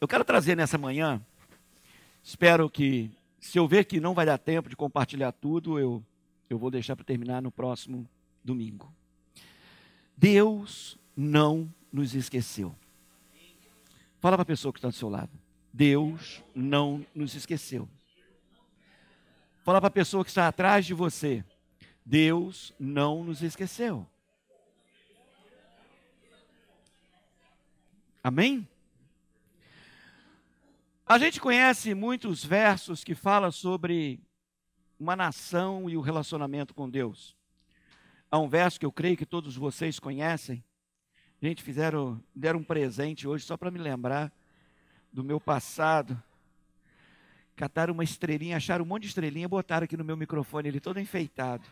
Eu quero trazer nessa manhã, espero que, se eu ver que não vai dar tempo de compartilhar tudo, eu, eu vou deixar para terminar no próximo domingo. Deus não nos esqueceu. Fala para a pessoa que está do seu lado. Deus não nos esqueceu. Fala para a pessoa que está atrás de você. Deus não nos esqueceu. Amém? A gente conhece muitos versos que falam sobre uma nação e o relacionamento com Deus. Há um verso que eu creio que todos vocês conhecem. A gente fizeram, deram um presente hoje só para me lembrar do meu passado. Cataram uma estrelinha, acharam um monte de estrelinha, botaram aqui no meu microfone, ele todo enfeitado.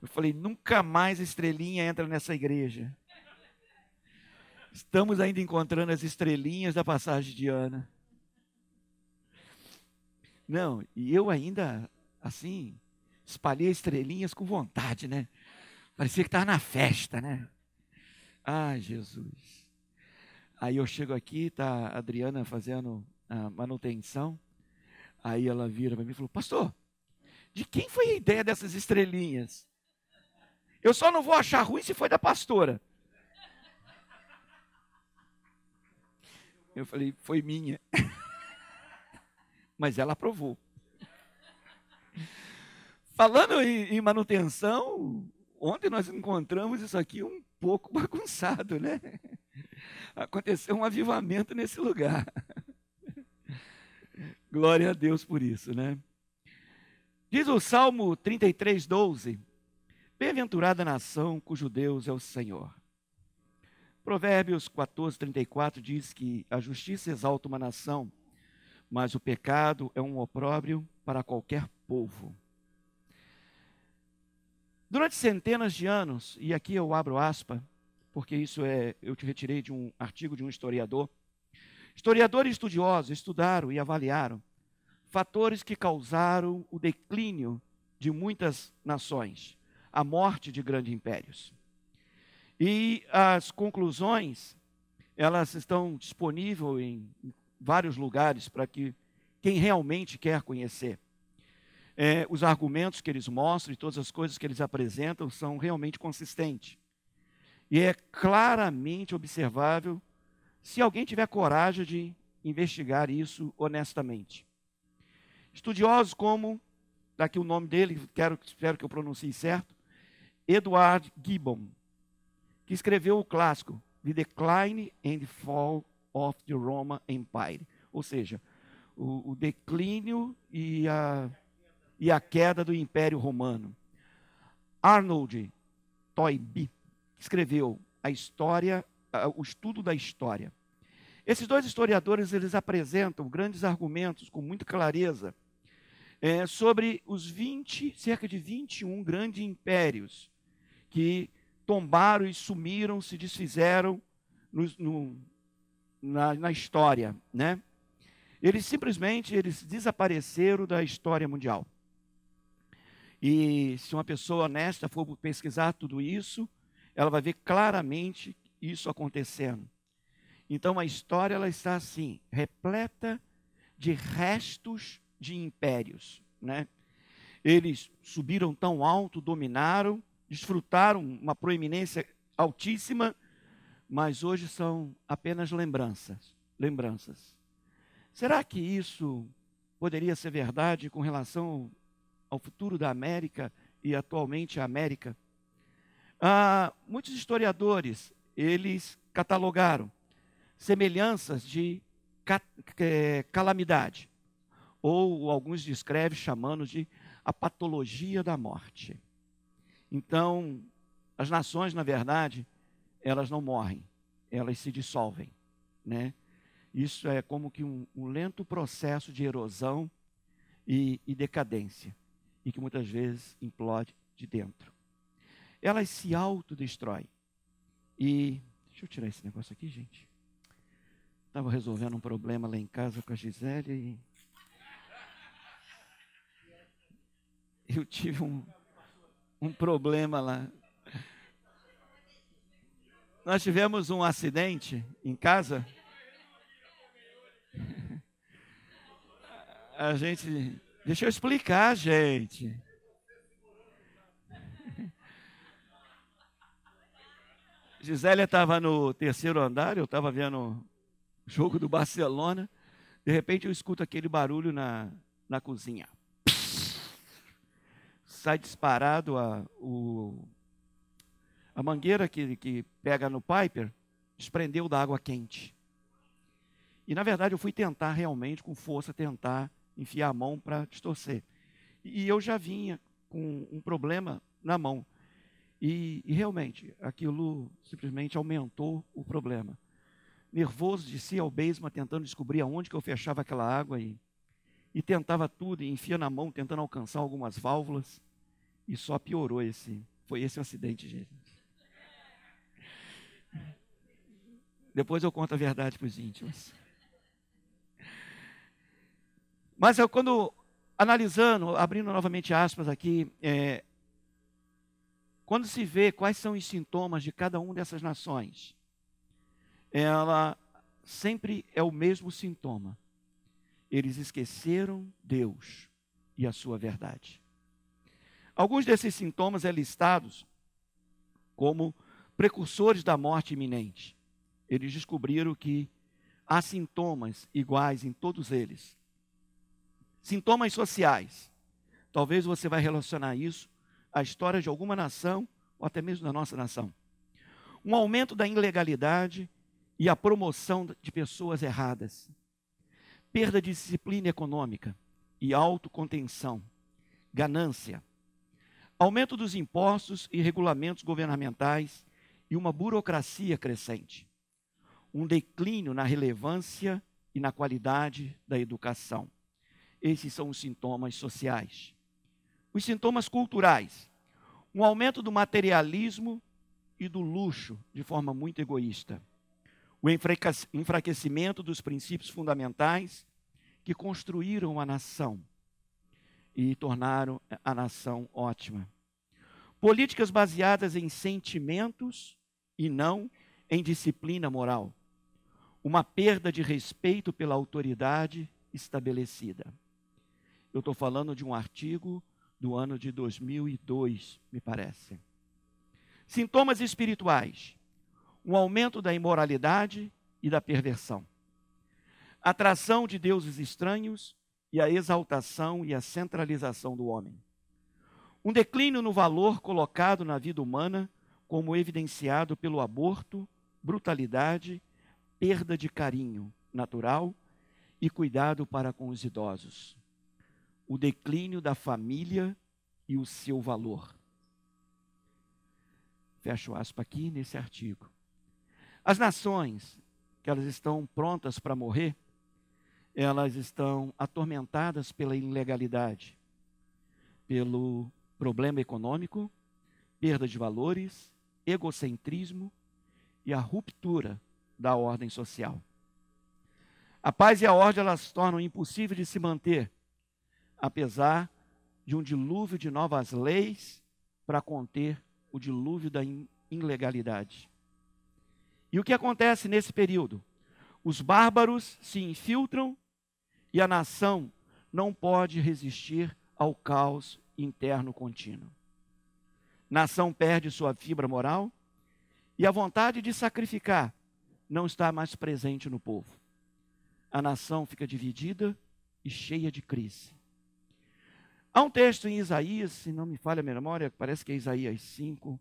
Eu falei, nunca mais estrelinha entra nessa igreja. Estamos ainda encontrando as estrelinhas da passagem de Ana. Não, e eu ainda, assim, espalhei estrelinhas com vontade, né? Parecia que estava na festa, né? Ah, Jesus. Aí eu chego aqui, tá a Adriana fazendo a manutenção. Aí ela vira para mim e falou: Pastor, de quem foi a ideia dessas estrelinhas? Eu só não vou achar ruim se foi da pastora. Eu falei, foi minha. Mas ela aprovou. Falando em, em, manutenção, ontem nós encontramos isso aqui um pouco bagunçado, né? Aconteceu um avivamento nesse lugar. Glória a Deus por isso, né? Diz o Salmo 33, 12: Bem-aventurada a nação cujo Deus é o Senhor Provérbios 14, 34 diz que a justiça exalta uma nação, mas o pecado é um opróbrio para qualquer povo. Durante centenas de anos, e aqui eu abro aspa, porque isso é, eu te retirei de um artigo de um historiador. Historiadores estudiosos estudaram e avaliaram fatores que causaram o declínio de muitas nações, a morte de grandes impérios. E as conclusões, elas estão disponíveis em vários lugares para que quem realmente quer conhecer. É, os argumentos que eles mostram e todas as coisas que eles apresentam são realmente consistentes. E é claramente observável se alguém tiver coragem de investigar isso honestamente. Estudiosos como, daqui o nome dele, quero, espero que eu pronuncie certo, Edward Gibbon, que escreveu o clássico The Decline and Fall of the Roman Empire, ou seja, o, o declínio e a, e a queda do Império Romano. Arnold Toynbee escreveu a história, o estudo da história. Esses dois historiadores eles apresentam grandes argumentos com muita clareza é, sobre os 20, cerca de 21 grandes impérios que tombaram e sumiram, se desfizeram no, no, na, na história, né? Eles simplesmente eles desapareceram da história mundial. E se uma pessoa honesta for pesquisar tudo isso, ela vai ver claramente isso acontecendo. Então a história ela está assim, repleta de restos de impérios, né? Eles subiram tão alto, dominaram, desfrutaram uma proeminência altíssima, mas hoje são apenas lembranças, lembranças. Será que isso poderia ser verdade com relação ao futuro da América e atualmente a América? Ah, muitos historiadores eles catalogaram semelhanças de é, calamidade, ou alguns descrevem chamando de a patologia da morte. Então, as nações, na verdade, elas não morrem, elas se dissolvem, né? Isso é como que um, um lento processo de erosão e, e decadência, e que muitas vezes implode de dentro. Elas se autodestroem. E deixa eu tirar esse negócio aqui, gente. Estava resolvendo um problema lá em casa com a Gisele e eu tive um um problema lá. Nós tivemos um acidente em casa. A gente. Deixa eu explicar, gente. Gisélia estava no terceiro andar, eu estava vendo o jogo do Barcelona. De repente eu escuto aquele barulho na, na cozinha sai disparado a, o, a mangueira que, que pega no Piper, desprendeu da água quente. E na verdade eu fui tentar realmente, com força, tentar enfiar a mão para distorcer. E eu já vinha com um problema na mão. E, e, realmente, aquilo simplesmente aumentou o problema. Nervoso si ao mesmo tentando descobrir aonde que eu fechava aquela água e, e tentava tudo, e enfia na mão, tentando alcançar algumas válvulas. E só piorou esse. Foi esse o acidente, gente. Depois eu conto a verdade para os íntimos. Mas eu, quando analisando, abrindo novamente aspas aqui, é, quando se vê quais são os sintomas de cada uma dessas nações, ela sempre é o mesmo sintoma. Eles esqueceram Deus e a sua verdade. Alguns desses sintomas é listados como precursores da morte iminente. Eles descobriram que há sintomas iguais em todos eles. Sintomas sociais. Talvez você vai relacionar isso à história de alguma nação ou até mesmo da nossa nação. Um aumento da ilegalidade e a promoção de pessoas erradas. Perda de disciplina econômica e autocontenção. Ganância, aumento dos impostos e regulamentos governamentais e uma burocracia crescente, um declínio na relevância e na qualidade da educação. Esses são os sintomas sociais. Os sintomas culturais: um aumento do materialismo e do luxo de forma muito egoísta, o enfraquecimento dos princípios fundamentais que construíram a nação e tornaram a nação ótima. Políticas baseadas em sentimentos e não em disciplina moral. Uma perda de respeito pela autoridade estabelecida. Eu estou falando de um artigo do ano de 2002, me parece. Sintomas espirituais: um aumento da imoralidade e da perversão, atração de deuses estranhos e a exaltação e a centralização do homem. Um declínio no valor colocado na vida humana, como evidenciado pelo aborto, brutalidade, perda de carinho natural e cuidado para com os idosos. O declínio da família e o seu valor. Fecho aspa aqui nesse artigo. As nações que elas estão prontas para morrer elas estão atormentadas pela ilegalidade, pelo problema econômico, perda de valores, egocentrismo e a ruptura da ordem social. A paz e a ordem elas tornam impossível de se manter, apesar de um dilúvio de novas leis para conter o dilúvio da ilegalidade. E o que acontece nesse período? Os bárbaros se infiltram e a nação não pode resistir ao caos interno contínuo. Nação perde sua fibra moral e a vontade de sacrificar não está mais presente no povo. A nação fica dividida e cheia de crise. Há um texto em Isaías, se não me falha a memória, parece que é Isaías 5,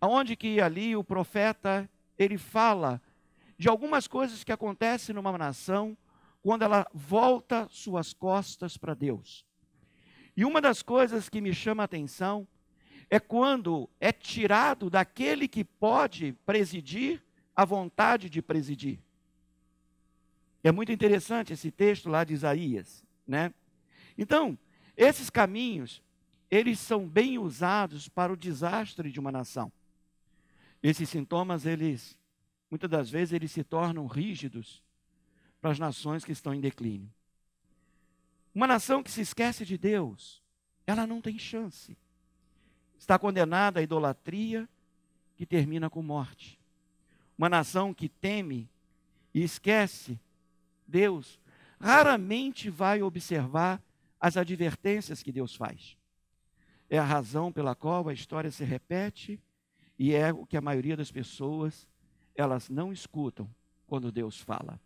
aonde que ali o profeta ele fala de algumas coisas que acontecem numa nação quando ela volta suas costas para Deus. E uma das coisas que me chama a atenção é quando é tirado daquele que pode presidir a vontade de presidir. É muito interessante esse texto lá de Isaías, né? Então, esses caminhos, eles são bem usados para o desastre de uma nação. Esses sintomas, eles muitas das vezes eles se tornam rígidos para as nações que estão em declínio. Uma nação que se esquece de Deus, ela não tem chance. Está condenada à idolatria que termina com morte. Uma nação que teme e esquece Deus, raramente vai observar as advertências que Deus faz. É a razão pela qual a história se repete e é o que a maioria das pessoas elas não escutam quando Deus fala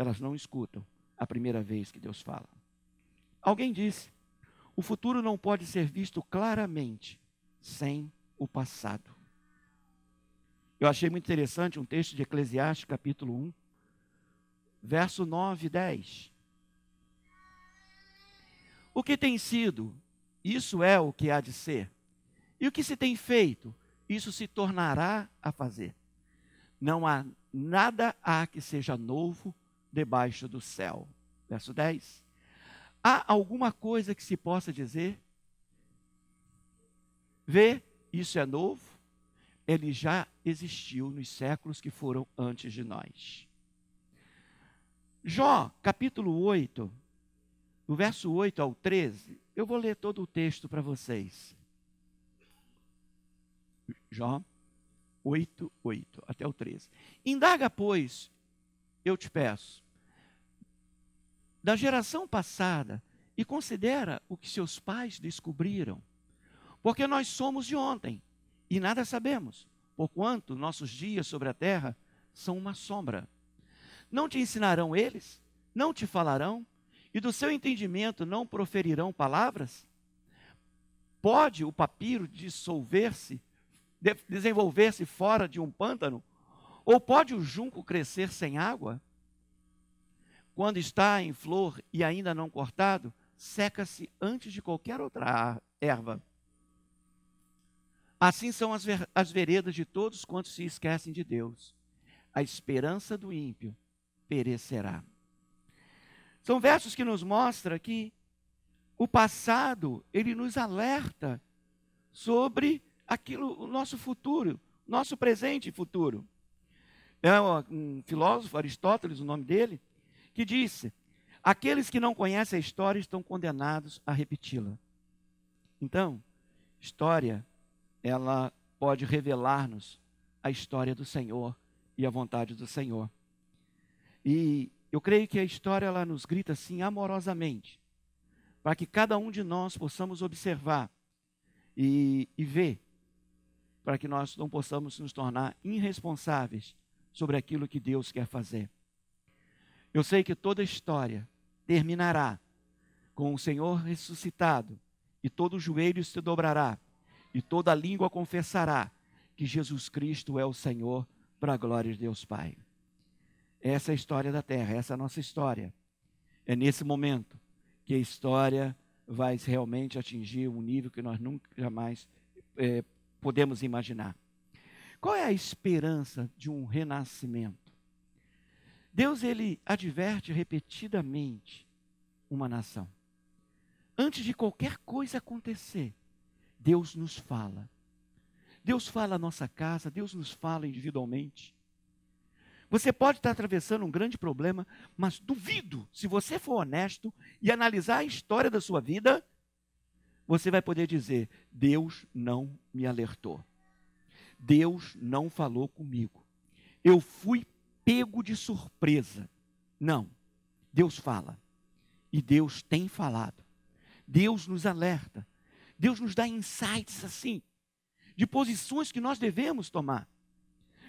elas não escutam a primeira vez que Deus fala. Alguém disse: o futuro não pode ser visto claramente sem o passado. Eu achei muito interessante um texto de Eclesiastes, capítulo 1, verso 9 e 10. O que tem sido, isso é o que há de ser. E o que se tem feito, isso se tornará a fazer. Não há nada há que seja novo debaixo do céu. Verso 10. Há alguma coisa que se possa dizer? Vê, isso é novo, ele já existiu nos séculos que foram antes de nós. Jó, capítulo 8, do verso 8 ao 13, eu vou ler todo o texto para vocês. Jó 8, 8 até o 13. Indaga, pois, eu te peço, da geração passada e considera o que seus pais descobriram, porque nós somos de ontem e nada sabemos, porquanto nossos dias sobre a terra são uma sombra. Não te ensinarão eles? Não te falarão? E do seu entendimento não proferirão palavras? Pode o papiro dissolver-se, desenvolver-se fora de um pântano ou pode o junco crescer sem água? Quando está em flor e ainda não cortado, seca-se antes de qualquer outra erva. Assim são as, ver as veredas de todos quantos se esquecem de Deus. A esperança do ímpio perecerá. São versos que nos mostra que o passado, ele nos alerta sobre aquilo, o nosso futuro, nosso presente e futuro é um filósofo, Aristóteles, o nome dele, que disse: aqueles que não conhecem a história estão condenados a repeti-la. Então, história, ela pode revelar-nos a história do Senhor e a vontade do Senhor. E eu creio que a história ela nos grita assim amorosamente, para que cada um de nós possamos observar e, e ver, para que nós não possamos nos tornar irresponsáveis sobre aquilo que Deus quer fazer. Eu sei que toda a história terminará com o Senhor ressuscitado, e todo joelho se dobrará, e toda língua confessará que Jesus Cristo é o Senhor, para a glória de Deus Pai. Essa é a história da terra, essa é a nossa história. É nesse momento que a história vai realmente atingir um nível que nós nunca jamais é, podemos imaginar. Qual é a esperança de um renascimento? Deus ele adverte repetidamente uma nação. Antes de qualquer coisa acontecer, Deus nos fala. Deus fala a nossa casa, Deus nos fala individualmente. Você pode estar atravessando um grande problema, mas duvido, se você for honesto e analisar a história da sua vida, você vai poder dizer: Deus não me alertou. Deus não falou comigo. Eu fui pego de surpresa. Não. Deus fala. E Deus tem falado. Deus nos alerta. Deus nos dá insights assim, de posições que nós devemos tomar.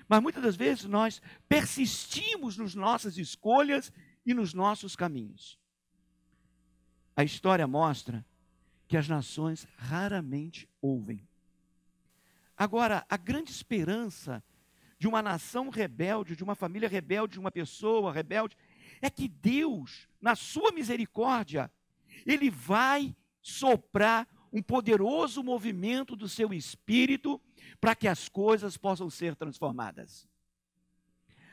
Mas muitas das vezes nós persistimos nas nossas escolhas e nos nossos caminhos. A história mostra que as nações raramente ouvem. Agora, a grande esperança de uma nação rebelde, de uma família rebelde, de uma pessoa rebelde, é que Deus, na sua misericórdia, ele vai soprar um poderoso movimento do seu espírito para que as coisas possam ser transformadas.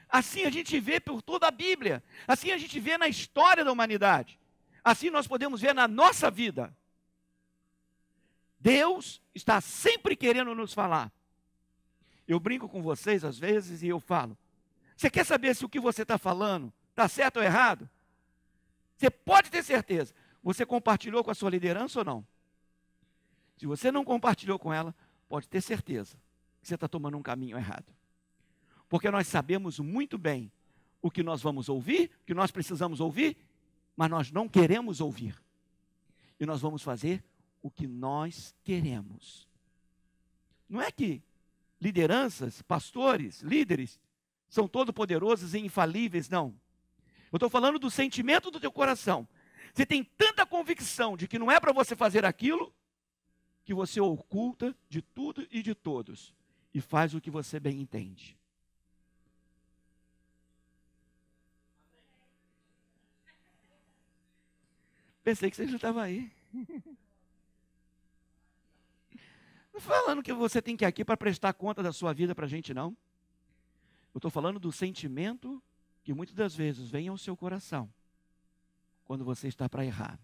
Assim a gente vê por toda a Bíblia, assim a gente vê na história da humanidade, assim nós podemos ver na nossa vida. Deus está sempre querendo nos falar. Eu brinco com vocês às vezes e eu falo: você quer saber se o que você está falando está certo ou errado? Você pode ter certeza. Você compartilhou com a sua liderança ou não? Se você não compartilhou com ela, pode ter certeza que você está tomando um caminho errado. Porque nós sabemos muito bem o que nós vamos ouvir, o que nós precisamos ouvir, mas nós não queremos ouvir. E nós vamos fazer o que nós queremos. Não é que lideranças, pastores, líderes são todo-poderosos e infalíveis, não. Eu estou falando do sentimento do teu coração. Você tem tanta convicção de que não é para você fazer aquilo que você oculta de tudo e de todos e faz o que você bem entende. Pensei que você já estava aí. Não falando que você tem que ir aqui para prestar conta da sua vida para a gente, não. Eu estou falando do sentimento que muitas das vezes vem ao seu coração quando você está para errar.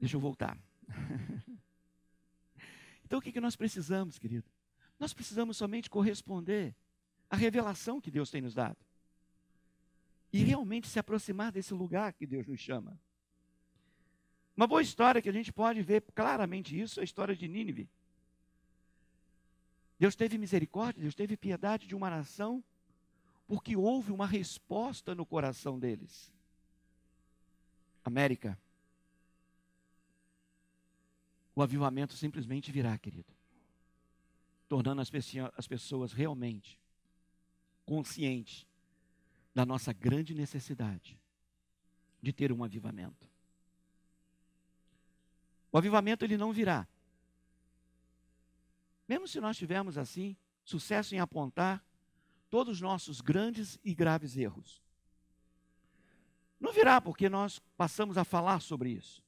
Deixa eu voltar. então o que, que nós precisamos, querido? Nós precisamos somente corresponder à revelação que Deus tem nos dado. E realmente se aproximar desse lugar que Deus nos chama. Uma boa história que a gente pode ver claramente isso é a história de Nínive. Deus teve misericórdia, Deus teve piedade de uma nação, porque houve uma resposta no coração deles. América. O avivamento simplesmente virá, querido, tornando as, as pessoas realmente conscientes da nossa grande necessidade de ter um avivamento. O avivamento ele não virá. Mesmo se nós tivermos assim sucesso em apontar todos os nossos grandes e graves erros. Não virá porque nós passamos a falar sobre isso.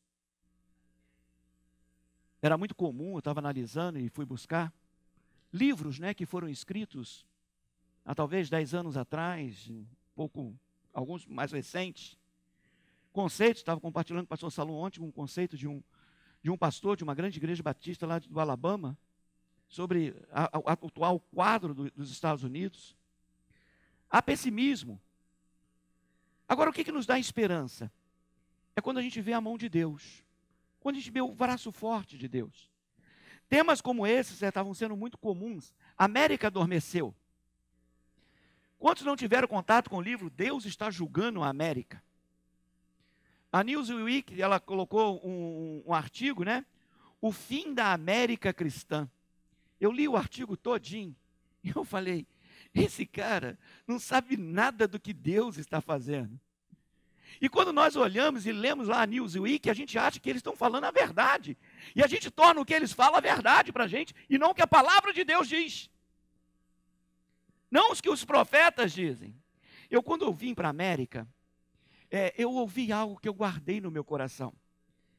Era muito comum, eu estava analisando e fui buscar livros, né, que foram escritos há talvez dez anos atrás, pouco alguns mais recentes. Conceitos, estava compartilhando com o pastor Salom ontem um conceito de um de um pastor de uma grande igreja batista lá do Alabama, sobre o atual quadro do, dos Estados Unidos. Há pessimismo. Agora, o que, que nos dá esperança? É quando a gente vê a mão de Deus, quando a gente vê o braço forte de Deus. Temas como esses é, estavam sendo muito comuns. A América adormeceu. Quantos não tiveram contato com o livro Deus está julgando a América? A Newsweek, ela colocou um, um artigo, né? O fim da América cristã. Eu li o artigo todinho. Eu falei, esse cara não sabe nada do que Deus está fazendo. E quando nós olhamos e lemos lá a Newsweek, a gente acha que eles estão falando a verdade. E a gente torna o que eles falam a verdade para a gente e não o que a palavra de Deus diz. Não os que os profetas dizem. Eu, quando eu vim para a América, é, eu ouvi algo que eu guardei no meu coração.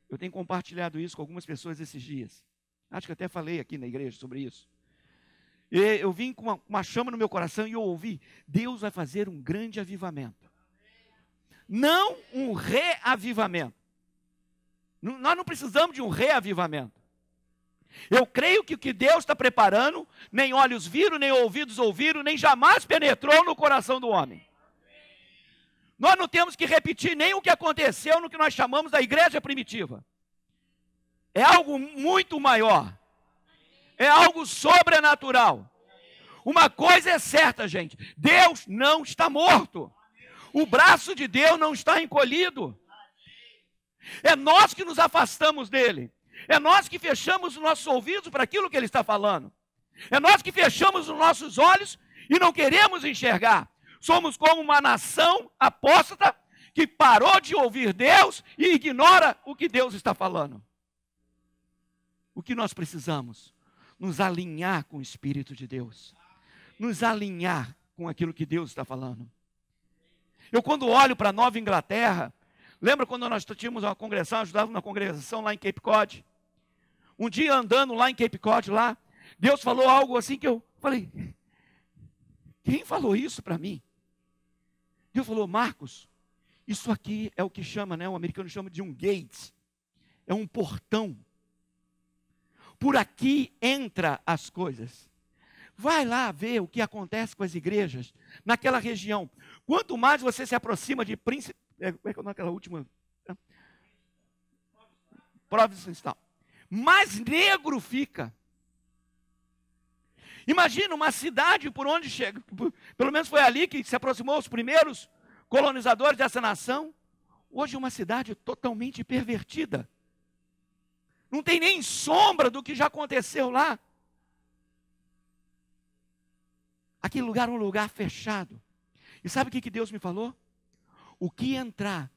Eu tenho compartilhado isso com algumas pessoas esses dias. Acho que até falei aqui na igreja sobre isso. E eu vim com uma, uma chama no meu coração e eu ouvi: Deus vai fazer um grande avivamento. Não um reavivamento. Nós não precisamos de um reavivamento. Eu creio que o que Deus está preparando, nem olhos viram, nem ouvidos ouviram, nem jamais penetrou no coração do homem. Nós não temos que repetir nem o que aconteceu no que nós chamamos da igreja primitiva. É algo muito maior. É algo sobrenatural. Uma coisa é certa, gente: Deus não está morto. O braço de Deus não está encolhido. É nós que nos afastamos dele. É nós que fechamos os nossos ouvidos para aquilo que ele está falando. É nós que fechamos os nossos olhos e não queremos enxergar. Somos como uma nação apóstata que parou de ouvir Deus e ignora o que Deus está falando. O que nós precisamos? Nos alinhar com o Espírito de Deus, nos alinhar com aquilo que Deus está falando. Eu, quando olho para Nova Inglaterra, lembra quando nós tínhamos uma congregação, ajudávamos na congregação lá em Cape Cod? Um dia andando lá em Cape Cod, lá, Deus falou algo assim que eu falei: quem falou isso para mim? Deus falou, Marcos, isso aqui é o que chama, né? O americano chama de um gate, é um portão. Por aqui entra as coisas. Vai lá ver o que acontece com as igrejas naquela região. Quanto mais você se aproxima de príncipe, é, como é que é aquela última? É. Providencial. Mais negro fica. Imagina uma cidade por onde chega, pelo menos foi ali que se aproximou os primeiros colonizadores dessa nação. Hoje é uma cidade totalmente pervertida. Não tem nem sombra do que já aconteceu lá. Aquele lugar é um lugar fechado. E sabe o que, Deus me falou? O que entrar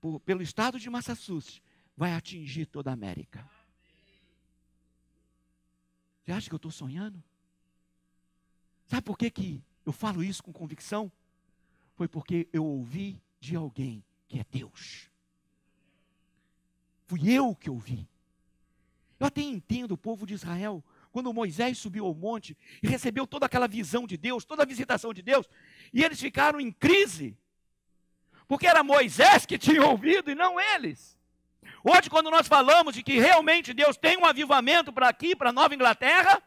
por, pelo estado de Massachusetts vai atingir toda a América. Você acha que eu estou sonhando? Sabe por que, que eu falo isso com convicção? Foi porque eu ouvi de alguém que é Deus. Fui eu que ouvi. Eu até entendo o povo de Israel, quando Moisés subiu ao monte e recebeu toda aquela visão de Deus, toda a visitação de Deus, e eles ficaram em crise, porque era Moisés que tinha ouvido e não eles. Hoje, quando nós falamos de que realmente Deus tem um avivamento para aqui, para Nova Inglaterra,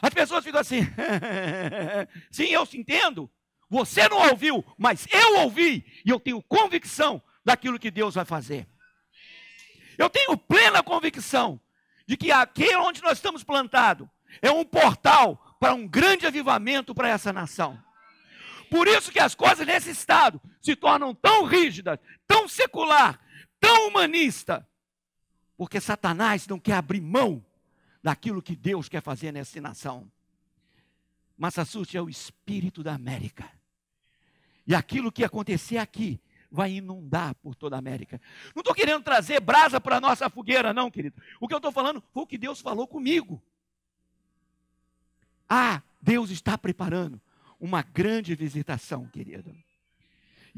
as pessoas ficam assim: sim, eu entendo. Você não ouviu, mas eu ouvi e eu tenho convicção daquilo que Deus vai fazer. Eu tenho plena convicção de que aqui onde nós estamos plantados é um portal para um grande avivamento para essa nação. Por isso que as coisas nesse estado se tornam tão rígidas, tão secular, tão humanista, porque Satanás não quer abrir mão daquilo que Deus quer fazer nessa nação. Massachusetts é o espírito da América. E aquilo que acontecer aqui vai inundar por toda a América. Não estou querendo trazer brasa para a nossa fogueira, não, querido. O que eu estou falando foi o que Deus falou comigo. Ah, Deus está preparando uma grande visitação, querido.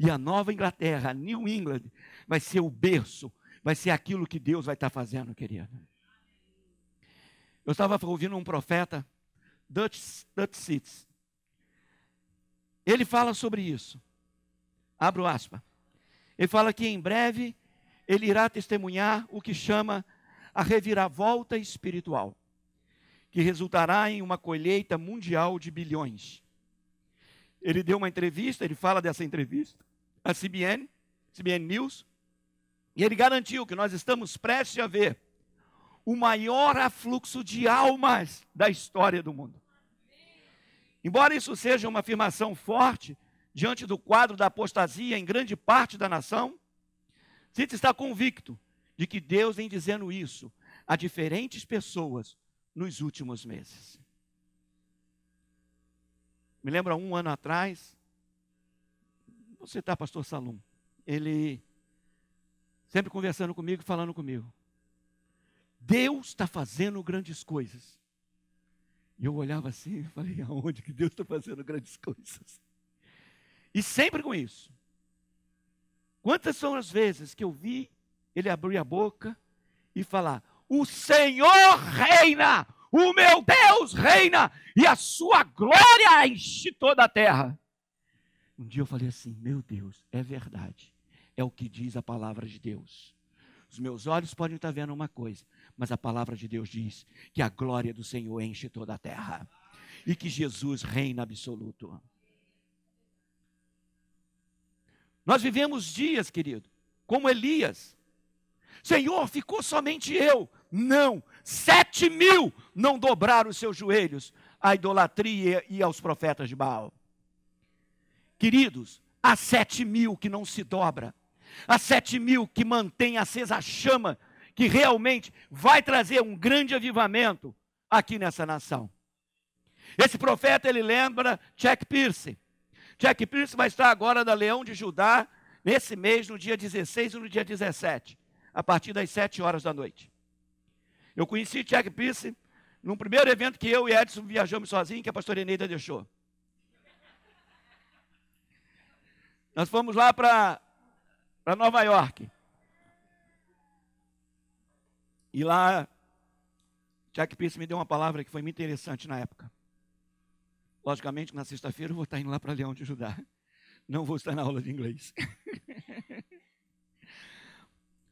E a Nova Inglaterra, a New England, vai ser o berço, vai ser aquilo que Deus vai estar fazendo, querido. Eu estava ouvindo um profeta, Dutch, Dutch Seeds. Ele fala sobre isso. Abro aspas. Ele fala que em breve ele irá testemunhar o que chama a reviravolta espiritual, que resultará em uma colheita mundial de bilhões. Ele deu uma entrevista, ele fala dessa entrevista a CBN, CBN News, e ele garantiu que nós estamos prestes a ver o maior afluxo de almas da história do mundo. Embora isso seja uma afirmação forte diante do quadro da apostasia em grande parte da nação, Cito está convicto de que Deus vem dizendo isso a diferentes pessoas nos últimos meses. Me lembro há um ano atrás, vou citar tá, pastor Salum, ele sempre conversando comigo, falando comigo. Deus está fazendo grandes coisas. E eu olhava assim e falei, aonde que Deus está fazendo grandes coisas? E sempre com isso. Quantas são as vezes que eu vi ele abrir a boca e falar: O Senhor reina, o meu Deus reina, e a sua glória enche toda a terra. Um dia eu falei assim: Meu Deus, é verdade. É o que diz a palavra de Deus. Os meus olhos podem estar vendo uma coisa, mas a palavra de Deus diz que a glória do Senhor enche toda a terra e que Jesus reina absoluto. Nós vivemos dias, querido, como Elias. Senhor, ficou somente eu. Não, sete mil não dobraram os seus joelhos à idolatria e aos profetas de Baal. Queridos, há sete mil que não se dobra, há sete mil que mantém acesa a chama que realmente vai trazer um grande avivamento aqui nessa nação. Esse profeta ele lembra Jack Pierce. Jack Pierce vai estar agora na Leão de Judá nesse mês, no dia 16 e no dia 17, a partir das sete horas da noite. Eu conheci Jack Pierce num primeiro evento que eu e Edson viajamos sozinhos que a pastora Eneida deixou. Nós fomos lá para Nova York. E lá, Jack Pierce me deu uma palavra que foi muito interessante na época. Logicamente, na sexta-feira eu vou estar indo lá para Leão de Judá. Não vou estar na aula de inglês.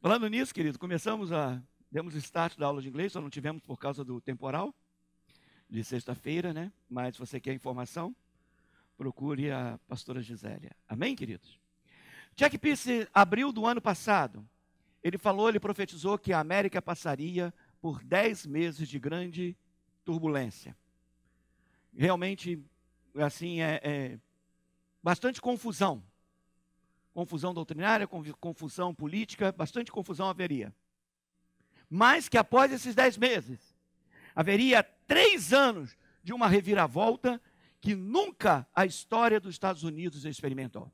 Falando nisso, querido, começamos a. Demos o start da aula de inglês, só não tivemos por causa do temporal de sexta-feira, né? Mas se você quer informação, procure a pastora Gisélia. Amém, queridos? Jack Pierce, abril do ano passado, ele falou, ele profetizou que a América passaria por dez meses de grande turbulência. Realmente, assim, é, é bastante confusão. Confusão doutrinária, confusão política, bastante confusão haveria. Mas que após esses dez meses, haveria três anos de uma reviravolta que nunca a história dos Estados Unidos experimentou.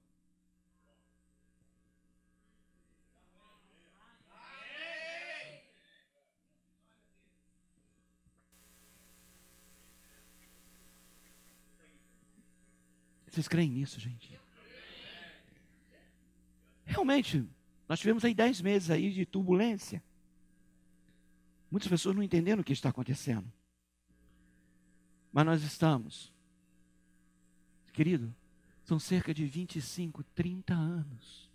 Vocês creem nisso, gente? Realmente, nós tivemos aí dez meses aí de turbulência. Muitas pessoas não entendendo o que está acontecendo. Mas nós estamos Querido, são cerca de 25, 30 anos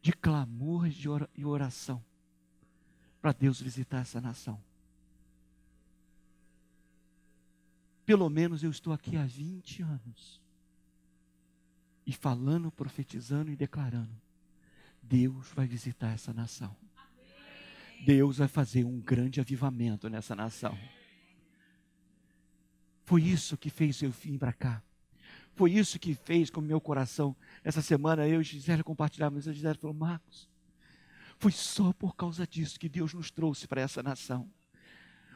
de clamor e oração para Deus visitar essa nação. Pelo menos eu estou aqui há 20 anos e falando, profetizando e declarando: Deus vai visitar essa nação. Deus vai fazer um grande avivamento nessa nação. Foi isso que fez eu vir para cá. Foi isso que fez com o meu coração. Essa semana eu e Gisele compartilhávamos, a Gisele falou, Marcos, foi só por causa disso que Deus nos trouxe para essa nação.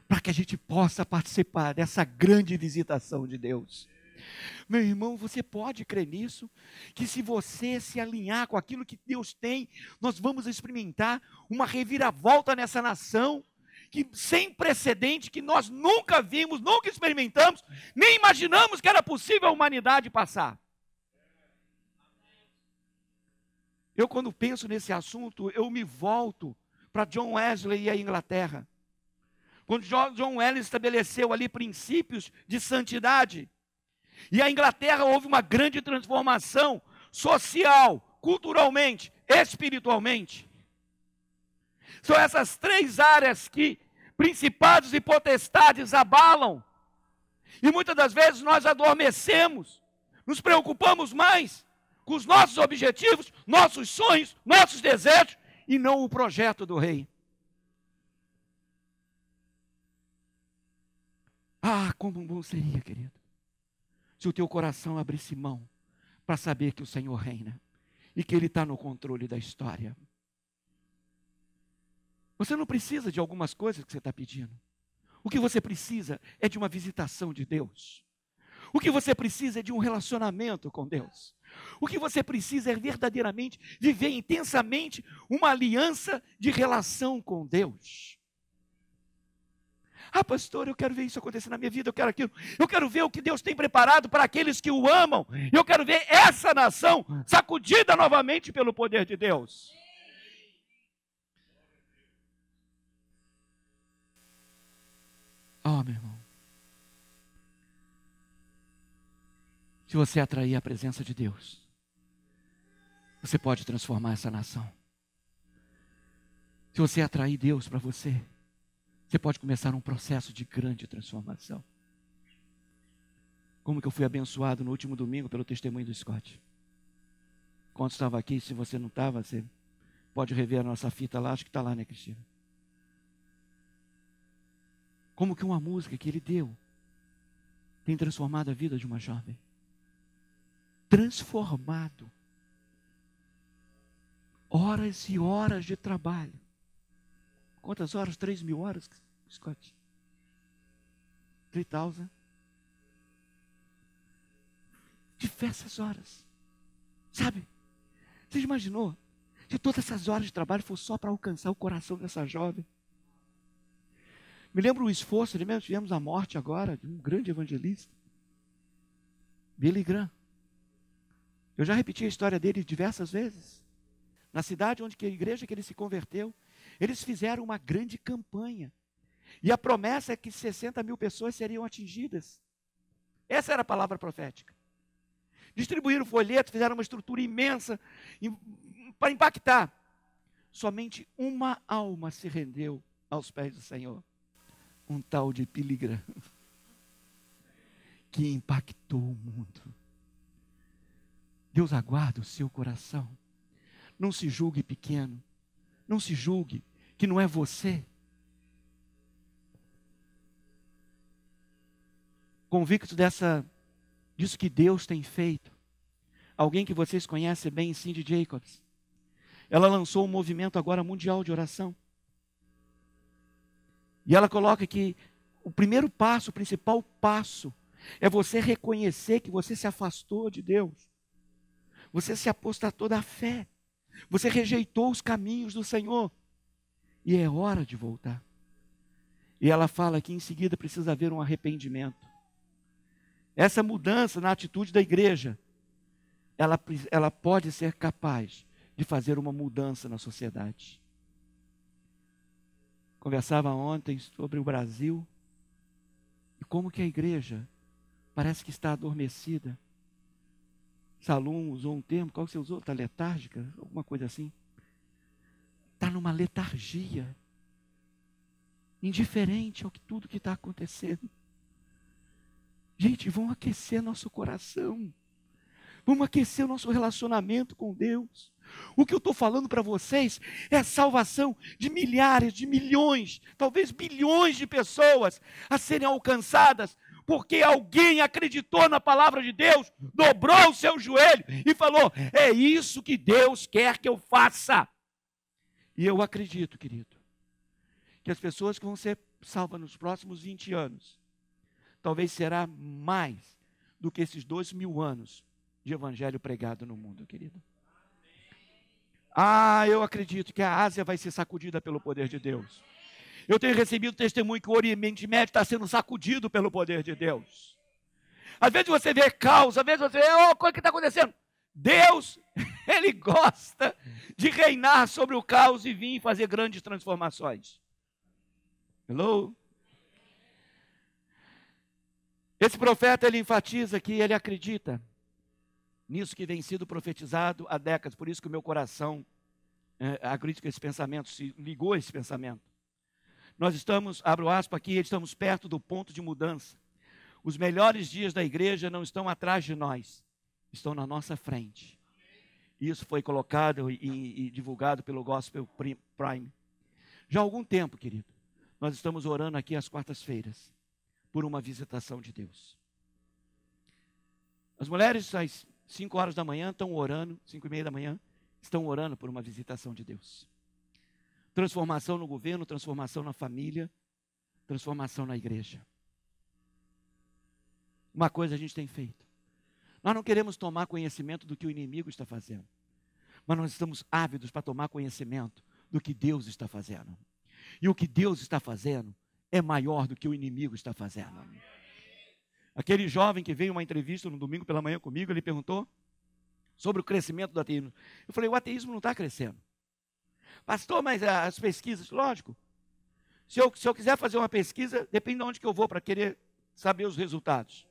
Para que a gente possa participar dessa grande visitação de Deus. Meu irmão, você pode crer nisso? Que se você se alinhar com aquilo que Deus tem, nós vamos experimentar uma reviravolta nessa nação que, sem precedente, que nós nunca vimos, nunca experimentamos, nem imaginamos que era possível a humanidade passar. Eu, quando penso nesse assunto, eu me volto para John Wesley e a Inglaterra. Quando John Wesley estabeleceu ali princípios de santidade, e a Inglaterra houve uma grande transformação social, culturalmente, espiritualmente. São essas três áreas que principados e potestades abalam. E muitas das vezes nós adormecemos, nos preocupamos mais com os nossos objetivos, nossos sonhos, nossos desejos e não o projeto do rei. Ah, como bom seria, querido, se o teu coração abrisse mão para saber que o Senhor reina e que Ele está no controle da história. Você não precisa de algumas coisas que você está pedindo. O que você precisa é de uma visitação de Deus. O que você precisa é de um relacionamento com Deus. O que você precisa é verdadeiramente viver intensamente uma aliança de relação com Deus. Ah, pastor, eu quero ver isso acontecer na minha vida, eu quero aquilo. Eu quero ver o que Deus tem preparado para aqueles que o amam. Eu quero ver essa nação sacudida novamente pelo poder de Deus. Oh, meu irmão. Se você atrair a presença de Deus, você pode transformar essa nação. Se você atrair Deus para você, você pode começar um processo de grande transformação. Como que eu fui abençoado no último domingo pelo testemunho do Scott. Quando estava aqui, se você não estava, você pode rever a nossa fita lá, acho que está lá, né, Cristina? Como que uma música que ele deu tem transformado a vida de uma jovem? Transformado. Horas e horas de trabalho. Quantas horas? Três mil horas, Scott? 3,000. Diversas horas. Sabe? Você imaginou? Se todas essas horas de trabalho fossem só para alcançar o coração dessa jovem? Me lembro o esforço, nós tivemos a morte agora de um grande evangelista, Billy Graham. Eu já repeti a história dele diversas vezes. Na cidade onde que a igreja que ele se converteu, eles fizeram uma grande campanha. E a promessa é que 60 mil pessoas seriam atingidas. Essa era a palavra profética. Distribuíram folhetos, fizeram uma estrutura imensa para impactar. Somente uma alma se rendeu aos pés do Senhor um tal de Billy que impactou o mundo. Deus aguarda o seu coração. Não se julgue pequeno. Não se julgue que não é você. Convicto dessa disso que Deus tem feito. Alguém que vocês conhecem bem, Cindy Jacobs. Ela lançou um movimento agora mundial de oração. E ela coloca que o primeiro passo, o principal passo, é você reconhecer que você se afastou de Deus. Você se apostatou da fé. Você rejeitou os caminhos do Senhor. E é hora de voltar. E ela fala que em seguida precisa haver um arrependimento. Essa mudança na atitude da igreja, ela, ela pode ser capaz de fazer uma mudança na sociedade. Conversava ontem sobre o Brasil e como que a igreja parece que está adormecida. Salom usou um termo, qual que você usou? Está letárgica? Alguma coisa assim. Está numa letargia. Indiferente ao que tudo que está acontecendo. Gente, vão aquecer nosso coração. Vamos aquecer o nosso relacionamento com Deus. O que eu estou falando para vocês é a salvação de milhares, de milhões, talvez bilhões de pessoas a serem alcançadas, porque alguém acreditou na palavra de Deus, dobrou o seu joelho e falou: É isso que Deus quer que eu faça. E eu acredito, querido, que as pessoas que vão ser salvas nos próximos 20 anos, talvez será mais do que esses dois mil anos de evangelho pregado no mundo, querido. Ah, eu acredito que a Ásia vai ser sacudida pelo poder de Deus. Eu tenho recebido testemunho que o Oriente Médio está sendo sacudido pelo poder de Deus. Às vezes você vê caos, às vezes você vê, oh, coisa que está acontecendo. Deus, ele gosta de reinar sobre o caos e vir fazer grandes transformações. Hello? Esse profeta ele enfatiza que ele acredita nisso que vem sido profetizado há décadas. Por isso que o meu coração é, acredito que esse pensamento se ligou a esse pensamento. Nós estamos, abro aspas aqui, estamos perto do ponto de mudança. Os melhores dias da igreja não estão atrás de nós, estão na nossa frente. Isso foi colocado e, e divulgado pelo Gospel Prime. Já há algum tempo, querido, nós estamos orando aqui às quartas-feiras por uma visitação de Deus. As mulheres, as 5 horas da manhã estão orando, 5 e meia da manhã, estão orando por uma visitação de Deus. Transformação no governo, transformação na família, transformação na igreja. Uma coisa a gente tem feito. Nós não queremos tomar conhecimento do que o inimigo está fazendo, mas nós estamos ávidos para tomar conhecimento do que Deus está fazendo. E o que Deus está fazendo é maior do que o inimigo está fazendo. Aquele jovem que veio uma entrevista no domingo pela manhã comigo, ele perguntou sobre o crescimento do ateísmo. Eu falei, o ateísmo não está crescendo. Pastor, mas as pesquisas, lógico. Se eu, se eu quiser fazer uma pesquisa, depende de onde que eu vou para querer saber os resultados.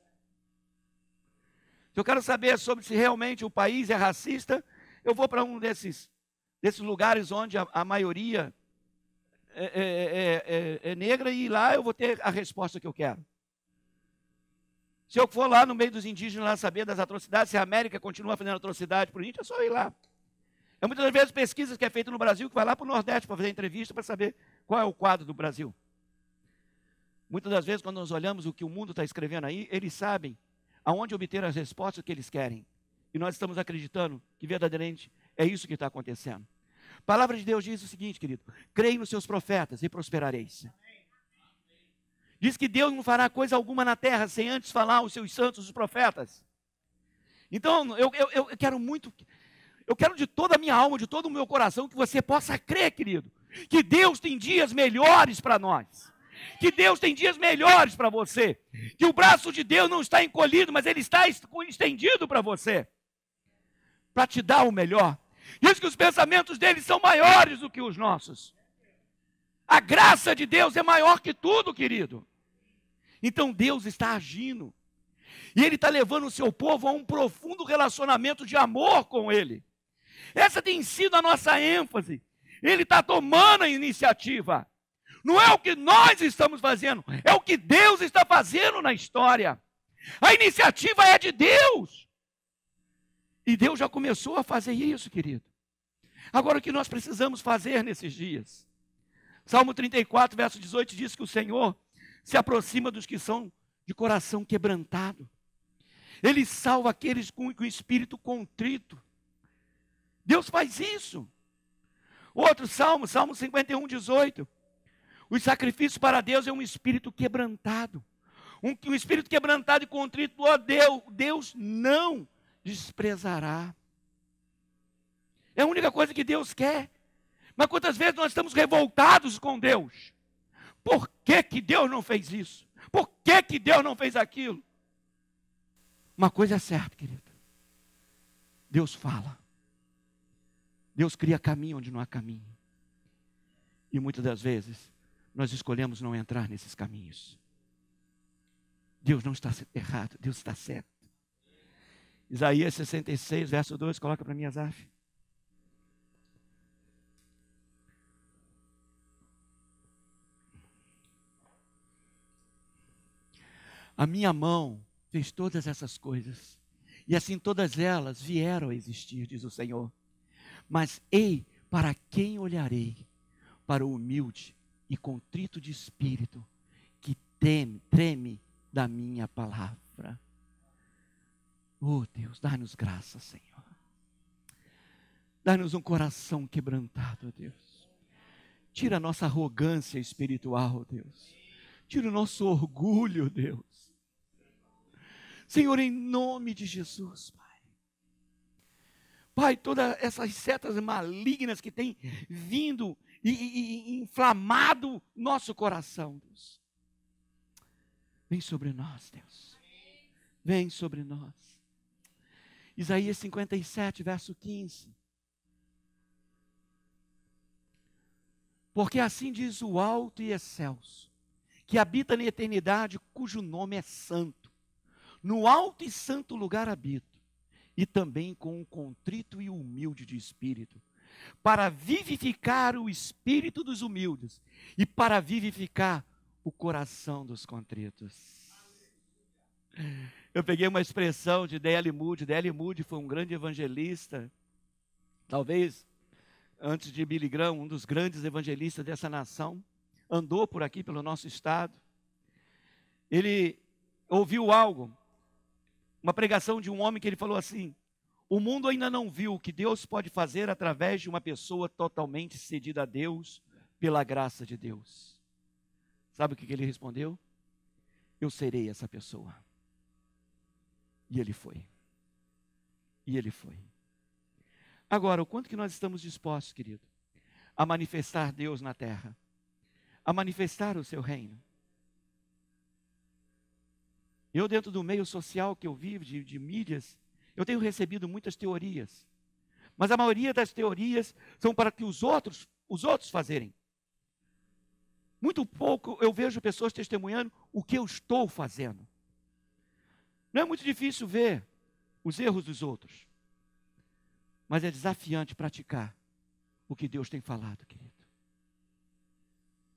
Se eu quero saber sobre se realmente o país é racista, eu vou para um desses, desses lugares onde a, a maioria é, é, é, é, é negra e lá eu vou ter a resposta que eu quero. Se eu for lá no meio dos indígenas lá saber das atrocidades, se a América continua fazendo atrocidade para o índio, é só ir lá. É muitas vezes pesquisas que é feita no Brasil que vai lá para o Nordeste para fazer entrevista para saber qual é o quadro do Brasil. Muitas das vezes, quando nós olhamos o que o mundo está escrevendo aí, eles sabem aonde obter as respostas que eles querem. E nós estamos acreditando que verdadeiramente é isso que está acontecendo. A palavra de Deus diz o seguinte, querido: creio nos seus profetas e prosperareis. Amém. Diz que Deus não fará coisa alguma na terra sem antes falar os seus santos, os profetas. Então, eu, eu, eu quero muito, eu quero de toda a minha alma, de todo o meu coração, que você possa crer, querido, que Deus tem dias melhores para nós. Que Deus tem dias melhores para você. Que o braço de Deus não está encolhido, mas ele está estendido para você. Para te dar o melhor. Diz que os pensamentos dele são maiores do que os nossos. A graça de Deus é maior que tudo, querido. Então Deus está agindo. E Ele está levando o seu povo a um profundo relacionamento de amor com Ele. Essa tem sido a nossa ênfase. Ele está tomando a iniciativa. Não é o que nós estamos fazendo, é o que Deus está fazendo na história. A iniciativa é de Deus. E Deus já começou a fazer isso, querido. Agora, o que nós precisamos fazer nesses dias? Salmo 34, verso 18 diz que o Senhor se aproxima dos que são de coração quebrantado. Ele salva aqueles com o espírito contrito. Deus faz isso. Outro salmo, Salmo 51, 18. O sacrifício para Deus é um espírito quebrantado. Um, um espírito quebrantado e contrito, ó oh Deus, Deus não desprezará. É a única coisa que Deus quer. Mas quantas vezes nós estamos revoltados com Deus? Por que, que Deus não fez isso? Por que, que Deus não fez aquilo? Uma coisa é certa, querido. Deus fala. Deus cria caminho onde não há caminho. E muitas das vezes nós escolhemos não entrar nesses caminhos. Deus não está errado, Deus está certo. Isaías 66, verso 2, coloca para mim, árvores. A minha mão fez todas essas coisas, e assim todas elas vieram a existir, diz o Senhor. Mas ei, para quem olharei? Para o humilde e contrito de espírito, que teme, treme da minha palavra. Oh Deus, dá-nos graça, Senhor. Dá-nos um coração quebrantado, Deus. Tira a nossa arrogância espiritual, Deus. Tira o nosso orgulho, Deus. Senhor, em nome de Jesus, Pai. Pai, todas essas setas malignas que têm vindo e, e, e inflamado nosso coração, Deus. Vem sobre nós, Deus. Vem sobre nós. Isaías 57, verso 15. Porque assim diz o alto e excelso, que habita na eternidade, cujo nome é santo no alto e santo lugar habito, e também com o um contrito e humilde de espírito, para vivificar o espírito dos humildes e para vivificar o coração dos contritos. Eu peguei uma expressão de D.L. Moody. D.L. Moody foi um grande evangelista, talvez antes de Billy Graham, um dos grandes evangelistas dessa nação. Andou por aqui, pelo nosso estado. Ele ouviu algo uma pregação de um homem que ele falou assim: O mundo ainda não viu o que Deus pode fazer através de uma pessoa totalmente cedida a Deus pela graça de Deus. Sabe o que ele respondeu? Eu serei essa pessoa. E ele foi. E ele foi. Agora, o quanto que nós estamos dispostos, querido, a manifestar Deus na terra, a manifestar o seu reino? Eu, dentro do meio social que eu vivo, de, de mídias, eu tenho recebido muitas teorias. Mas a maioria das teorias são para que os outros, os outros fazerem. Muito pouco eu vejo pessoas testemunhando o que eu estou fazendo. Não é muito difícil ver os erros dos outros, mas é desafiante praticar o que Deus tem falado, querido.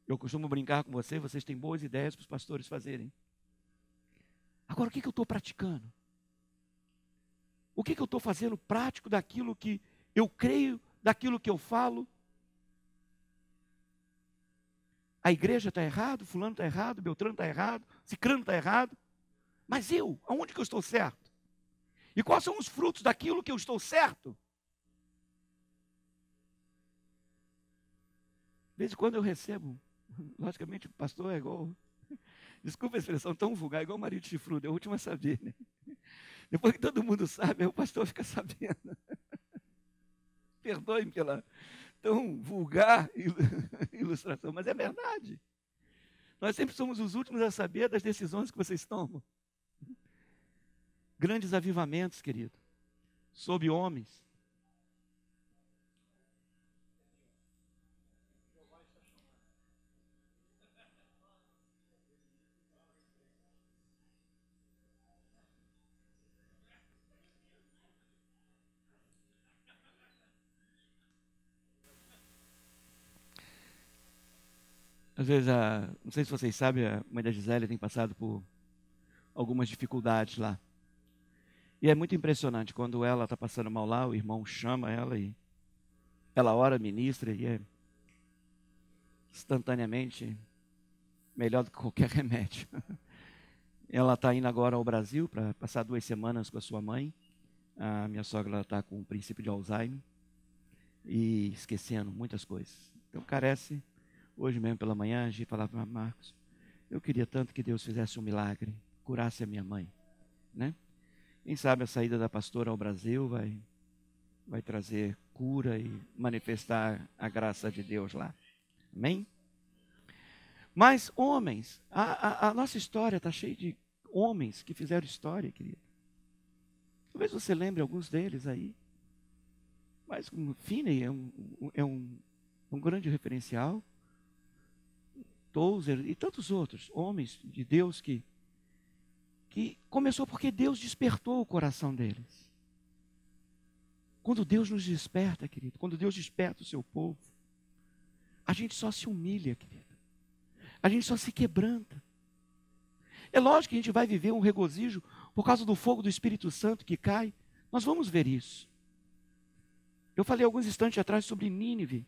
Eu costumo brincar com vocês, vocês têm boas ideias para os pastores fazerem. Agora, o que, que eu estou praticando? O que, que eu estou fazendo prático daquilo que eu creio, daquilo que eu falo? A igreja está errado, fulano está errado, Beltrano está errado, Cicrano está errado. Mas eu, aonde que eu estou certo? E quais são os frutos daquilo que eu estou certo? De vez em quando eu recebo, logicamente o pastor é igual Desculpa a expressão tão vulgar, igual o marido chifrudo, é o último a saber, né? Depois que todo mundo sabe, aí o pastor fica sabendo. Perdoe-me pela tão vulgar ilustração, mas é verdade. Nós sempre somos os últimos a saber das decisões que vocês tomam. Grandes avivamentos, querido, sob homens Às vezes, a, não sei se vocês sabem, a mãe da Gisele tem passado por algumas dificuldades lá. E é muito impressionante quando ela está passando mal lá, o irmão chama ela e ela ora, ministra e é instantaneamente melhor do que qualquer remédio. Ela está indo agora ao Brasil para passar duas semanas com a sua mãe. A minha sogra está com o princípio de Alzheimer e esquecendo muitas coisas. Então carece Hoje mesmo pela manhã, a gente falava para Marcos, eu queria tanto que Deus fizesse um milagre, curasse a minha mãe, né? Quem sabe a saída da pastora ao Brasil vai, vai trazer cura e manifestar a graça de Deus lá. Amém? Mas, homens, a, a, a nossa história está cheia de homens que fizeram história, querido. Talvez você lembre alguns deles aí. Mas o Finney é um, é um, um grande referencial. Tozer e tantos outros homens de Deus que, que começou porque Deus despertou o coração deles. Quando Deus nos desperta, querido, quando Deus desperta o seu povo, a gente só se humilha, querido. A gente só se quebranta. É lógico que a gente vai viver um regozijo por causa do fogo do Espírito Santo que cai. Nós vamos ver isso. Eu falei alguns instantes atrás sobre Nínive.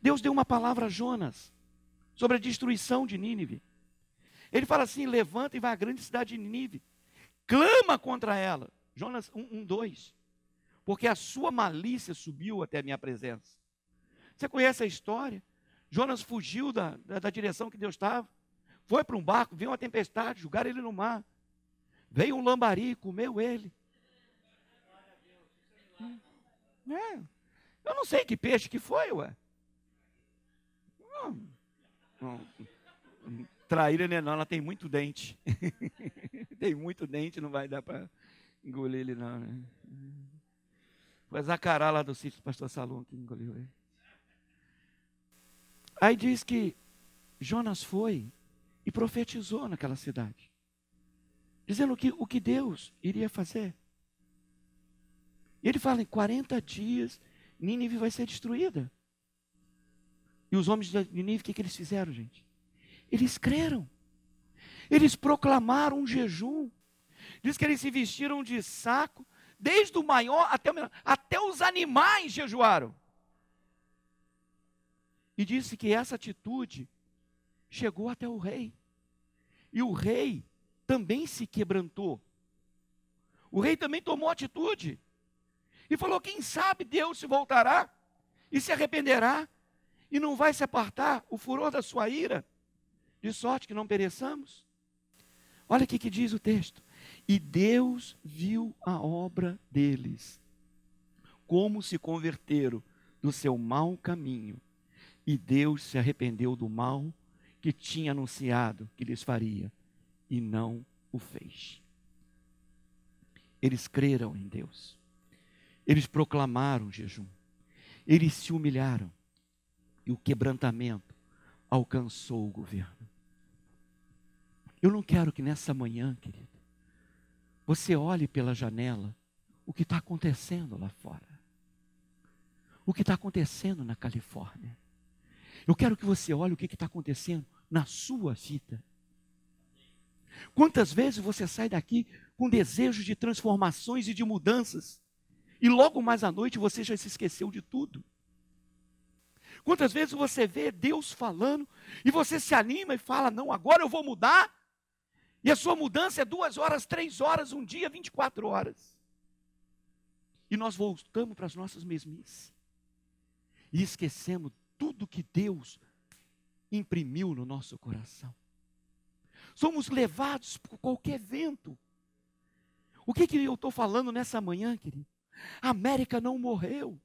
Deus deu uma palavra a Jonas sobre a destruição de Nínive. Ele fala assim: levanta e vai à grande cidade de Nínive, clama contra ela. Jonas 1, 1 2. Porque a sua malícia subiu até a minha presença. Você conhece a história? Jonas fugiu da, da, da direção que Deus estava, foi para um barco, veio uma tempestade, jogaram ele no mar. Veio um lambari, comeu ele. Hum. É. Eu não sei que peixe que foi, ué. Hum. Traíra não é não, ela tem muito dente. tem muito dente, não vai dar para engolir ele não, né? Foi Zacará lá do sítio do pastor Salom que engoliu ele. Aí diz que Jonas foi e profetizou naquela cidade, dizendo que, o que Deus iria fazer. E ele fala: em 40 dias, Nínive vai ser destruída. E os homens de Nínive, o que, que eles fizeram, gente? Eles creram. Eles proclamaram um jejum. Diz que eles se vestiram de saco, desde o maior até o menor. Até os animais jejuaram. E disse que essa atitude chegou até o rei. E o rei também se quebrantou. O rei também tomou atitude. E falou: Quem sabe Deus se voltará e se arrependerá e não vai se apartar o furor da sua ira, de sorte que não pereçamos? Olha o que diz o texto. E Deus viu a obra deles, como se converteram do seu mau caminho, e Deus se arrependeu do mal que tinha anunciado que lhes faria, e não o fez. Eles creram em Deus, eles proclamaram jejum, eles se humilharam, e o quebrantamento alcançou o governo. Eu não quero que nessa manhã, querido, você olhe pela janela o que está acontecendo lá fora, o que está acontecendo na Califórnia. Eu quero que você olhe o que está acontecendo na sua vida. Quantas vezes você sai daqui com desejos de transformações e de mudanças, e logo mais à noite você já se esqueceu de tudo? Quantas vezes você vê Deus falando e você se anima e fala: Não, agora eu vou mudar. E a sua mudança é duas horas, três horas, um dia, 24 horas. E nós voltamos para as nossas mesmices. E esquecemos tudo que Deus imprimiu no nosso coração. Somos levados por qualquer vento. O que, que eu estou falando nessa manhã, querido? A América não morreu.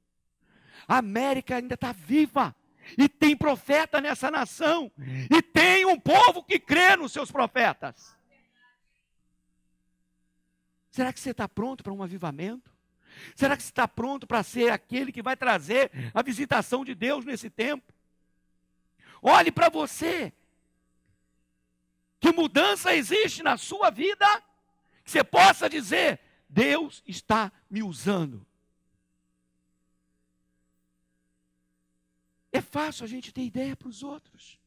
A América ainda está viva. E tem profeta nessa nação. E tem um povo que crê nos seus profetas. Será que você está pronto para um avivamento? Será que você está pronto para ser aquele que vai trazer a visitação de Deus nesse tempo? Olhe para você. Que mudança existe na sua vida? Que você possa dizer: Deus está me usando. É fácil a gente ter ideia para os outros.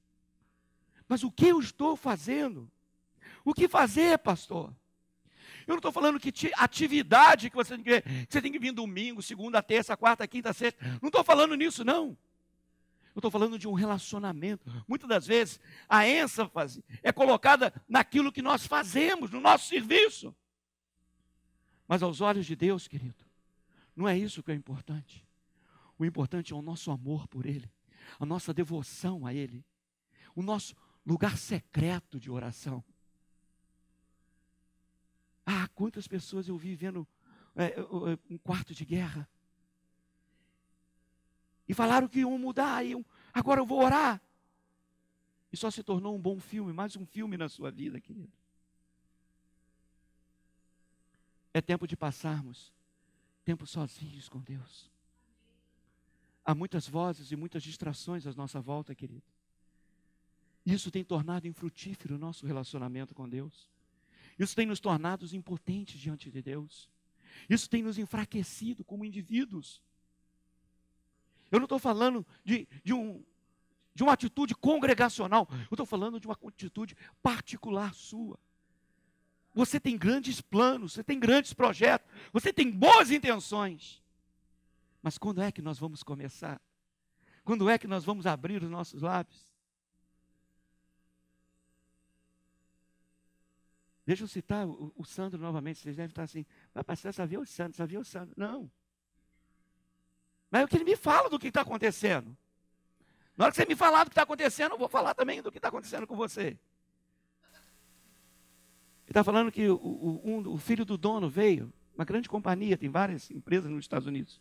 Mas o que eu estou fazendo? O que fazer, pastor? Eu não estou falando que atividade que você tem que, você tem que vir domingo, segunda, terça, quarta, quinta, sexta. Não estou falando nisso, não. Eu estou falando de um relacionamento. Muitas das vezes a ênfase é colocada naquilo que nós fazemos, no nosso serviço. Mas aos olhos de Deus, querido, não é isso que é importante. O importante é o nosso amor por Ele a nossa devoção a Ele, o nosso lugar secreto de oração. Ah, quantas pessoas eu vi vendo é, um quarto de guerra. E falaram que iam mudar, iam, agora eu vou orar. E só se tornou um bom filme, mais um filme na sua vida, querido. É tempo de passarmos tempo sozinhos com Deus. Há muitas vozes e muitas distrações à nossa volta, querido. Isso tem tornado infrutífero o nosso relacionamento com Deus. Isso tem nos tornado impotentes diante de Deus. Isso tem nos enfraquecido como indivíduos. Eu não estou falando de, de, um, de uma atitude congregacional, eu estou falando de uma atitude particular sua. Você tem grandes planos, você tem grandes projetos, você tem boas intenções. Mas quando é que nós vamos começar? Quando é que nós vamos abrir os nossos lábios? Deixa eu citar o, o Sandro novamente. Vocês devem estar assim, vai ah, passar, só viu o Sandro, só vê o Sandro. Não. Mas é o que ele me fala do que está acontecendo. Na hora que você me falar do que está acontecendo, eu vou falar também do que está acontecendo com você. Ele está falando que o, o, um, o filho do dono veio, uma grande companhia, tem várias empresas nos Estados Unidos.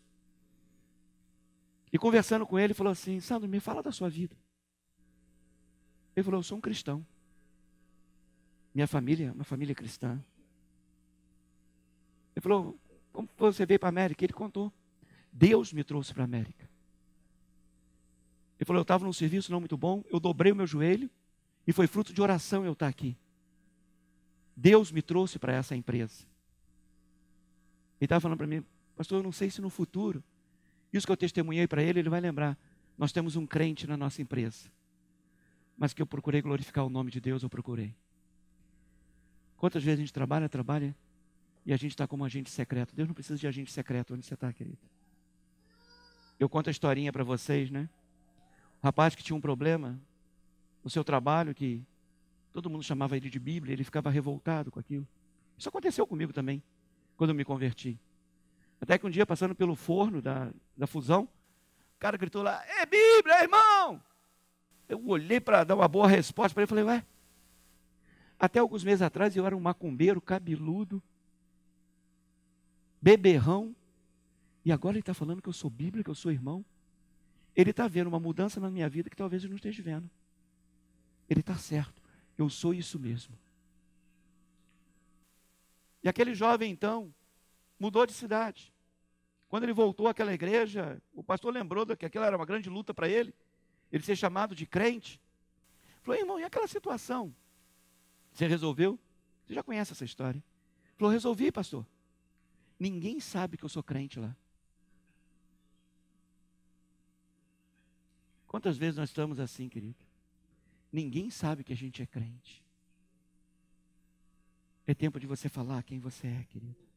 E conversando com ele, falou assim: Sandro, me fala da sua vida. Ele falou: Eu sou um cristão. Minha família é uma família cristã. Ele falou: Como você veio para a América? Ele contou: Deus me trouxe para a América. Ele falou: Eu estava num serviço não muito bom, eu dobrei o meu joelho e foi fruto de oração eu estar tá aqui. Deus me trouxe para essa empresa. Ele estava falando para mim: Pastor, eu não sei se no futuro isso que eu testemunhei para ele, ele vai lembrar. Nós temos um crente na nossa empresa. Mas que eu procurei glorificar o nome de Deus, eu procurei. Quantas vezes a gente trabalha, trabalha, e a gente está como agente secreto. Deus não precisa de agente secreto. Onde você está, querido? Eu conto a historinha para vocês, né? O rapaz que tinha um problema no seu trabalho, que todo mundo chamava ele de Bíblia, ele ficava revoltado com aquilo. Isso aconteceu comigo também, quando eu me converti. Até que um dia, passando pelo forno da, da fusão, o cara gritou lá: É Bíblia, irmão! Eu olhei para dar uma boa resposta para ele e falei: Ué, até alguns meses atrás eu era um macumbeiro cabeludo, beberrão, e agora ele está falando que eu sou Bíblia, que eu sou irmão. Ele está vendo uma mudança na minha vida que talvez eu não esteja vendo. Ele está certo, eu sou isso mesmo. E aquele jovem então mudou de cidade. Quando ele voltou àquela igreja, o pastor lembrou que aquela era uma grande luta para ele, ele ser chamado de crente. Falou, irmão, e aquela situação? Você resolveu? Você já conhece essa história? Falou, resolvi, pastor. Ninguém sabe que eu sou crente lá. Quantas vezes nós estamos assim, querido? Ninguém sabe que a gente é crente. É tempo de você falar quem você é, querido.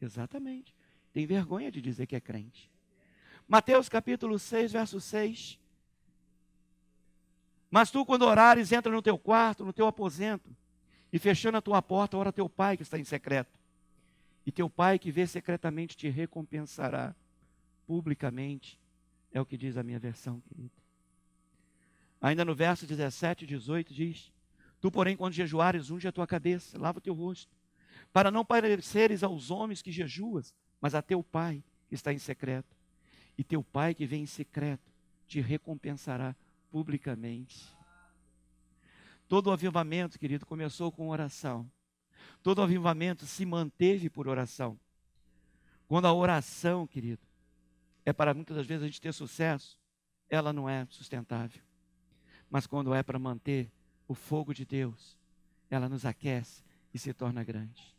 Exatamente. Tem vergonha de dizer que é crente. Mateus capítulo 6, verso 6. Mas tu, quando orares, entra no teu quarto, no teu aposento, e fechando a tua porta, ora teu pai que está em secreto. E teu pai que vê secretamente te recompensará publicamente, é o que diz a minha versão, querido. Ainda no verso 17 e 18 diz: Tu, porém, quando jejuares, unge a tua cabeça, lava o teu rosto para não pareceres aos homens que jejuas, mas a teu Pai que está em secreto. E teu Pai que vem em secreto te recompensará publicamente. Todo o avivamento, querido, começou com oração. Todo o avivamento se manteve por oração. Quando a oração, querido, é para muitas das vezes a gente ter sucesso, ela não é sustentável. Mas quando é para manter o fogo de Deus, ela nos aquece e se torna grande.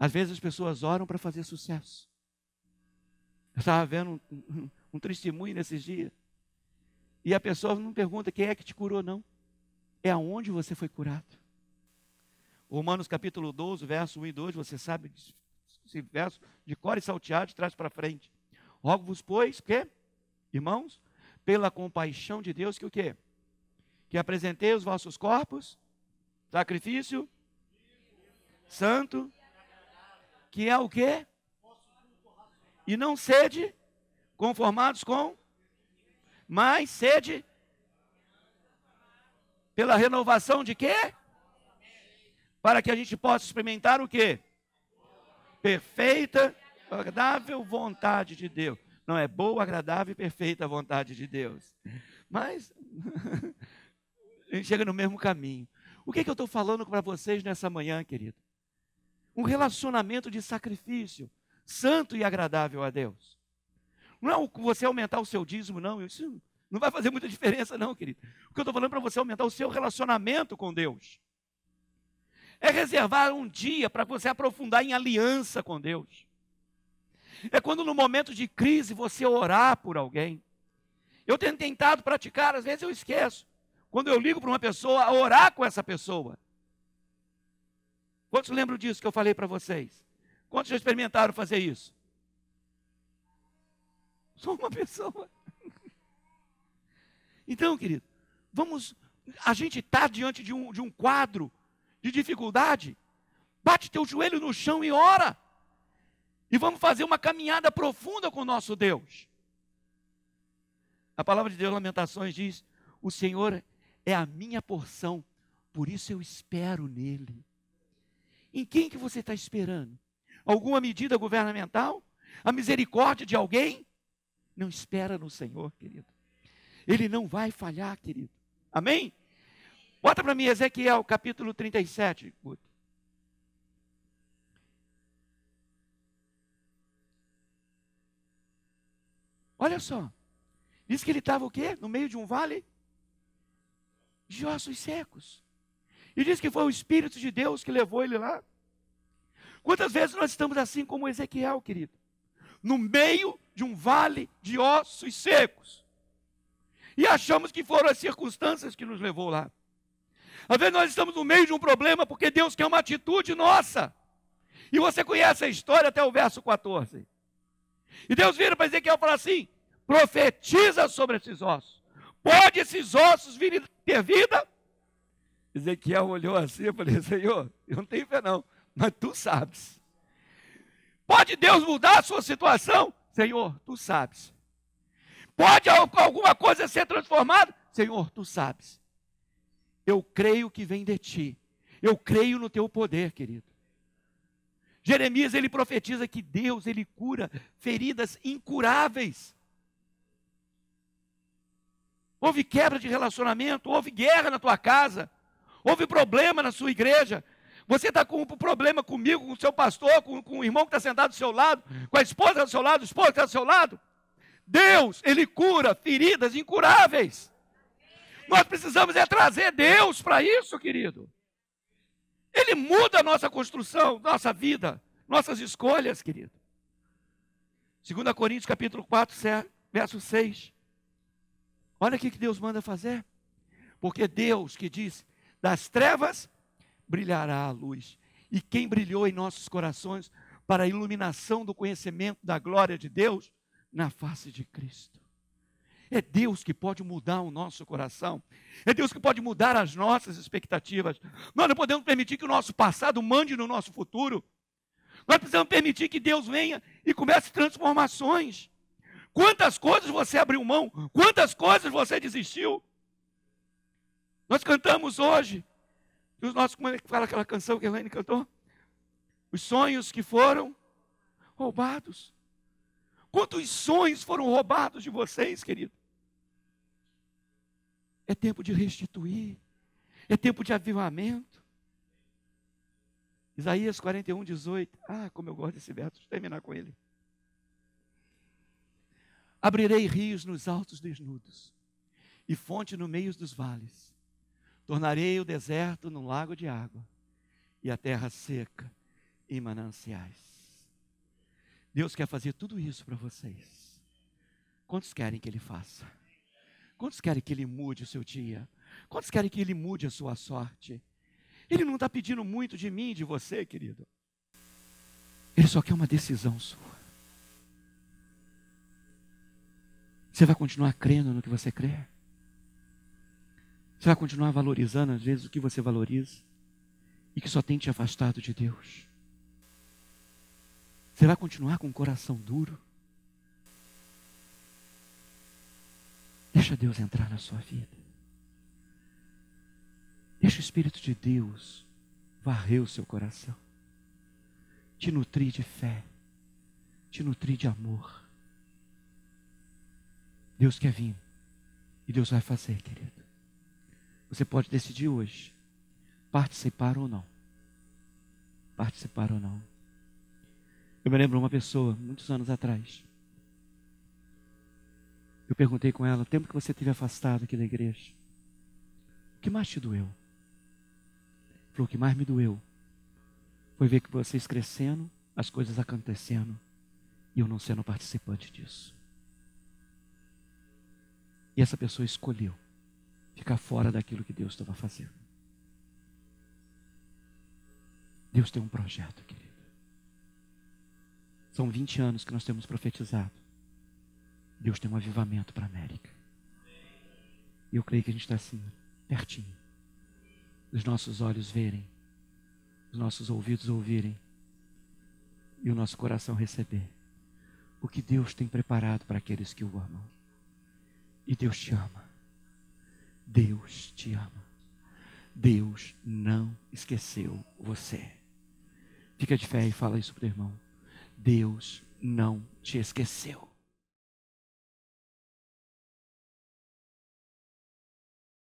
Às vezes as pessoas oram para fazer sucesso. Eu estava vendo um, um, testemunho nesses dias. E a pessoa não pergunta quem é que te curou, não. É aonde você foi curado. Romanos capítulo 12, verso 1 e 2, você sabe esse verso de cor e salteado de trás para frente. Rogo-vos, pois, que, irmãos, pela compaixão de Deus, que o quê? Que apresentei os vossos corpos, sacrifício, santo, que é o quê? E não sede conformados com, mas sede pela renovação de quê? Para que a gente possa experimentar o quê? Perfeita, agradável vontade de Deus. Não é boa, agradável e perfeita a vontade de Deus. Mas a gente chega no mesmo caminho. O que, é que eu estou falando para vocês nessa manhã, querido? um relacionamento de sacrifício santo e agradável a Deus. Não é você aumentar o seu dízimo, não, isso não vai fazer muita diferença, não, querido. O que eu estou falando é para você é aumentar o seu relacionamento com Deus. É reservar um dia para você aprofundar em aliança com Deus. É quando no momento de crise você orar por alguém. Eu tenho tentado praticar, às vezes eu esqueço. Quando eu ligo para uma pessoa, orar com essa pessoa Quantos lembram disso que eu falei para vocês? Quantos já experimentaram fazer isso? Só uma pessoa. Então, querido, vamos. A gente está diante de um, de um quadro de dificuldade. Bate teu joelho no chão e ora. E vamos fazer uma caminhada profunda com o nosso Deus. A palavra de Deus, Lamentações, diz: O Senhor é a minha porção, por isso eu espero nele. Em quem que você está esperando? Alguma medida governamental? A misericórdia de alguém? Não espera no Senhor, querido. Ele não vai falhar, querido. Amém? Bota para mim Ezequiel capítulo 37, Guto. Olha só. Diz que ele estava o quê? No meio de um vale de ossos secos. E diz que foi o Espírito de Deus que levou ele lá. Quantas vezes nós estamos assim como Ezequiel, querido? No meio de um vale de ossos secos. E achamos que foram as circunstâncias que nos levou lá. Às vezes nós estamos no meio de um problema porque Deus quer uma atitude nossa. E você conhece a história até o verso 14. E Deus vira para Ezequiel e fala assim: profetiza sobre esses ossos. Pode esses ossos vir ter vida? Ezequiel olhou assim e falei, Senhor, eu não tenho fé não, mas tu sabes. Pode Deus mudar a sua situação? Senhor, tu sabes. Pode alguma coisa ser transformada? Senhor, tu sabes. Eu creio que vem de ti. Eu creio no teu poder, querido. Jeremias, ele profetiza que Deus, ele cura feridas incuráveis. Houve quebra de relacionamento, houve guerra na tua casa, Houve problema na sua igreja. Você está com um problema comigo, com o seu pastor, com, com o irmão que está sentado do seu lado, com a esposa do seu lado, o esposo que está do seu lado. Deus, Ele cura feridas incuráveis. Nós precisamos é trazer Deus para isso, querido. Ele muda a nossa construção, nossa vida, nossas escolhas, querido. 2 Coríntios capítulo 4, verso 6. Olha o que Deus manda fazer. Porque Deus que diz, das trevas brilhará a luz. E quem brilhou em nossos corações para a iluminação do conhecimento da glória de Deus na face de Cristo. É Deus que pode mudar o nosso coração. É Deus que pode mudar as nossas expectativas. Nós não podemos permitir que o nosso passado mande no nosso futuro. Nós precisamos permitir que Deus venha e comece transformações. Quantas coisas você abriu mão? Quantas coisas você desistiu? Nós cantamos hoje, e os nossos, como é que fala aquela canção que a Helene cantou? Os sonhos que foram roubados. Quantos sonhos foram roubados de vocês, querido? É tempo de restituir, é tempo de avivamento. Isaías 41, 18. Ah, como eu gosto desse verso, deixa eu terminar com ele. Abrirei rios nos altos desnudos e fonte no meio dos vales. Tornarei o deserto num lago de água e a terra seca em mananciais. Deus quer fazer tudo isso para vocês. Quantos querem que Ele faça? Quantos querem que Ele mude o seu dia? Quantos querem que Ele mude a sua sorte? Ele não está pedindo muito de mim, de você, querido. Ele só quer uma decisão sua. Você vai continuar crendo no que você crê? Você vai continuar valorizando, às vezes, o que você valoriza e que só tem te afastado de Deus. Você vai continuar com o coração duro? Deixa Deus entrar na sua vida. Deixa o Espírito de Deus varrer o seu coração. Te nutrir de fé. Te nutrir de amor. Deus quer vir. E Deus vai fazer, querido. Você pode decidir hoje, participar ou não. Participar ou não. Eu me lembro de uma pessoa, muitos anos atrás. Eu perguntei com ela, o tempo que você teve afastado aqui da igreja, o que mais te doeu? Falou, o que mais me doeu foi ver que vocês crescendo, as coisas acontecendo, e eu não sendo participante disso. E essa pessoa escolheu ficar fora daquilo que Deus estava fazendo. Deus tem um projeto, querido. São 20 anos que nós temos profetizado. Deus tem um avivamento para a América. E eu creio que a gente está assim, pertinho. Os nossos olhos verem, os nossos ouvidos ouvirem e o nosso coração receber o que Deus tem preparado para aqueles que o amam. E Deus te ama. Deus te ama. Deus não esqueceu você. Fica de fé e fala isso para o irmão. Deus não te esqueceu.